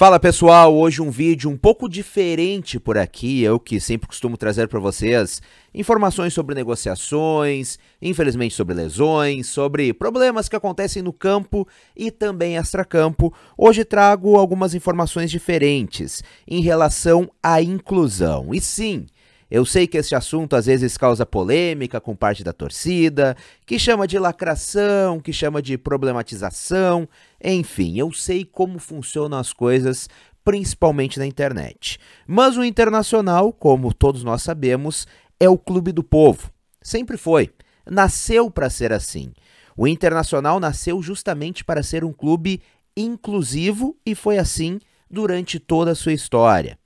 Fala pessoal, hoje um vídeo um pouco diferente por aqui, eu que sempre costumo trazer para vocês informações sobre negociações, infelizmente sobre lesões, sobre problemas que acontecem no campo e também extracampo. Hoje trago algumas informações diferentes em relação à inclusão. E sim, eu sei que este assunto às vezes causa polêmica com parte da torcida, que chama de lacração, que chama de problematização, enfim, eu sei como funcionam as coisas principalmente na internet. Mas o Internacional, como todos nós sabemos, é o clube do povo. Sempre foi. Nasceu para ser assim. O Internacional nasceu justamente para ser um clube inclusivo e foi assim durante toda a sua história.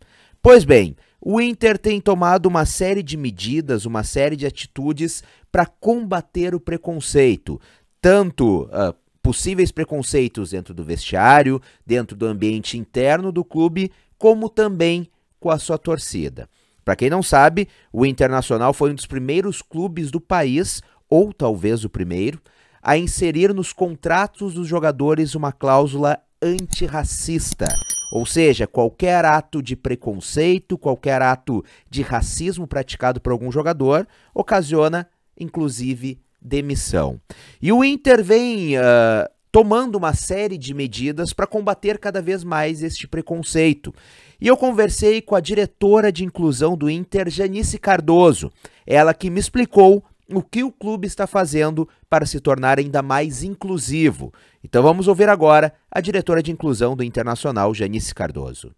Pois bem, o Inter tem tomado uma série de medidas, uma série de atitudes para combater o preconceito, tanto uh, possíveis preconceitos dentro do vestiário, dentro do ambiente interno do clube, como também com a sua torcida. Para quem não sabe, o Internacional foi um dos primeiros clubes do país, ou talvez o primeiro, a inserir nos contratos dos jogadores uma cláusula antirracista. Ou seja, qualquer ato de preconceito, qualquer ato de racismo praticado por algum jogador ocasiona, inclusive, demissão. E o Inter vem uh, tomando uma série de medidas para combater cada vez mais este preconceito. E eu conversei com a diretora de inclusão do Inter, Janice Cardoso, ela que me explicou o que o clube está fazendo para se tornar ainda mais inclusivo. Então vamos ouvir agora a diretora de inclusão do Internacional, Janice Cardoso.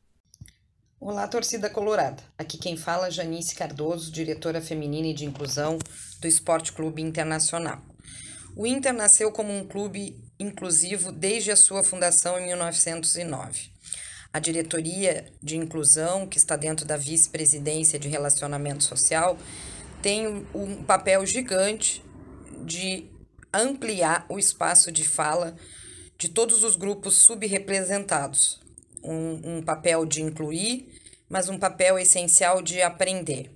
Olá, torcida colorada. Aqui quem fala é Janice Cardoso, diretora feminina e de inclusão do Esporte Clube Internacional. O Inter nasceu como um clube inclusivo desde a sua fundação em 1909. A diretoria de inclusão, que está dentro da vice-presidência de relacionamento social, tem um papel gigante de ampliar o espaço de fala de todos os grupos subrepresentados. Um, um papel de incluir, mas um papel essencial de aprender.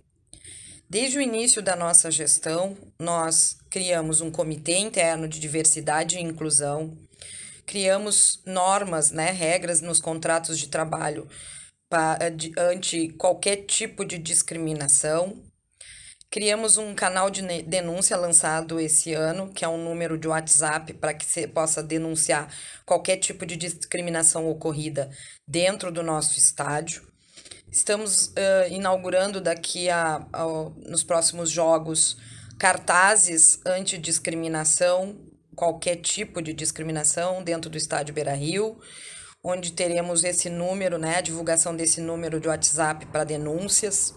Desde o início da nossa gestão, nós criamos um comitê interno de diversidade e inclusão, criamos normas, né, regras nos contratos de trabalho para, de, qualquer tipo de discriminação Criamos um canal de denúncia lançado esse ano, que é um número de WhatsApp para que você possa denunciar qualquer tipo de discriminação ocorrida dentro do nosso estádio. Estamos uh, inaugurando daqui a, a, nos próximos jogos cartazes antidiscriminação, qualquer tipo de discriminação dentro do estádio Beira Rio, onde teremos esse número, né, a divulgação desse número de WhatsApp para denúncias.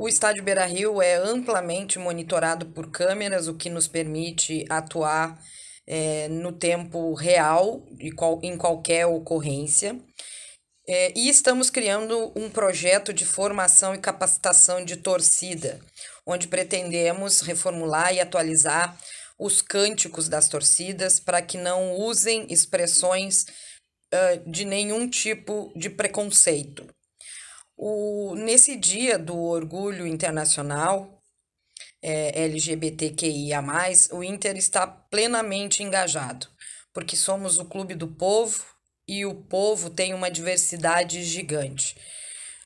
O estádio Beira Rio é amplamente monitorado por câmeras, o que nos permite atuar é, no tempo real e qual, em qualquer ocorrência. É, e estamos criando um projeto de formação e capacitação de torcida, onde pretendemos reformular e atualizar os cânticos das torcidas para que não usem expressões uh, de nenhum tipo de preconceito. O, nesse dia do orgulho internacional é, LGBTQIA, o Inter está plenamente engajado, porque somos o clube do povo e o povo tem uma diversidade gigante.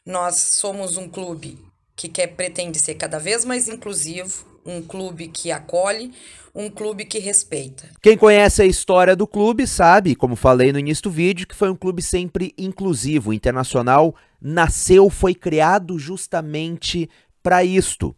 Nós somos um clube que quer, pretende ser cada vez mais inclusivo, um clube que acolhe, um clube que respeita. Quem conhece a história do clube sabe, como falei no início do vídeo, que foi um clube sempre inclusivo, internacional nasceu, foi criado justamente para isto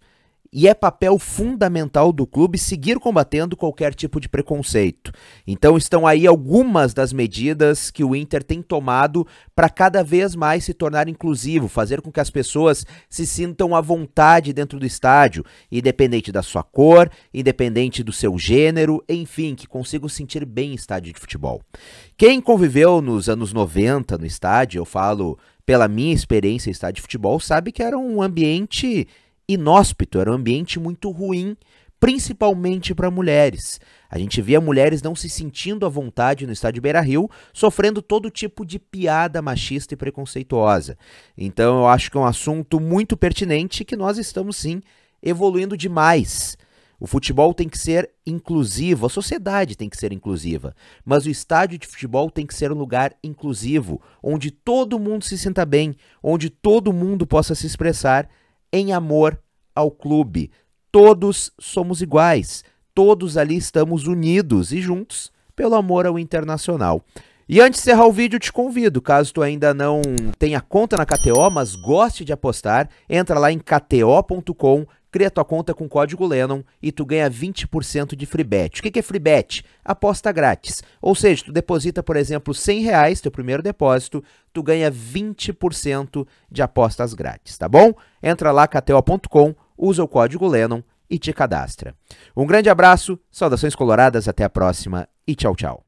e é papel fundamental do clube seguir combatendo qualquer tipo de preconceito. Então estão aí algumas das medidas que o Inter tem tomado para cada vez mais se tornar inclusivo, fazer com que as pessoas se sintam à vontade dentro do estádio, independente da sua cor, independente do seu gênero, enfim, que consigam sentir bem em estádio de futebol. Quem conviveu nos anos 90 no estádio, eu falo pela minha experiência em estádio de futebol, sabe que era um ambiente inóspito, era um ambiente muito ruim, principalmente para mulheres. A gente via mulheres não se sentindo à vontade no estádio Beira Rio, sofrendo todo tipo de piada machista e preconceituosa. Então eu acho que é um assunto muito pertinente que nós estamos sim evoluindo demais. O futebol tem que ser inclusivo, a sociedade tem que ser inclusiva, mas o estádio de futebol tem que ser um lugar inclusivo, onde todo mundo se sinta bem, onde todo mundo possa se expressar em amor ao clube. Todos somos iguais, todos ali estamos unidos e juntos pelo amor ao internacional. E antes de encerrar o vídeo, te convido, caso tu ainda não tenha conta na KTO, mas goste de apostar, entra lá em kto.com Cria tua conta com o código Lennon e tu ganha 20% de free bet. O que é free bet? Aposta grátis. Ou seja, tu deposita, por exemplo, 100 reais, teu primeiro depósito, tu ganha 20% de apostas grátis, tá bom? Entra lá, KTO.com, usa o código Lennon e te cadastra. Um grande abraço, saudações coloradas, até a próxima e tchau, tchau.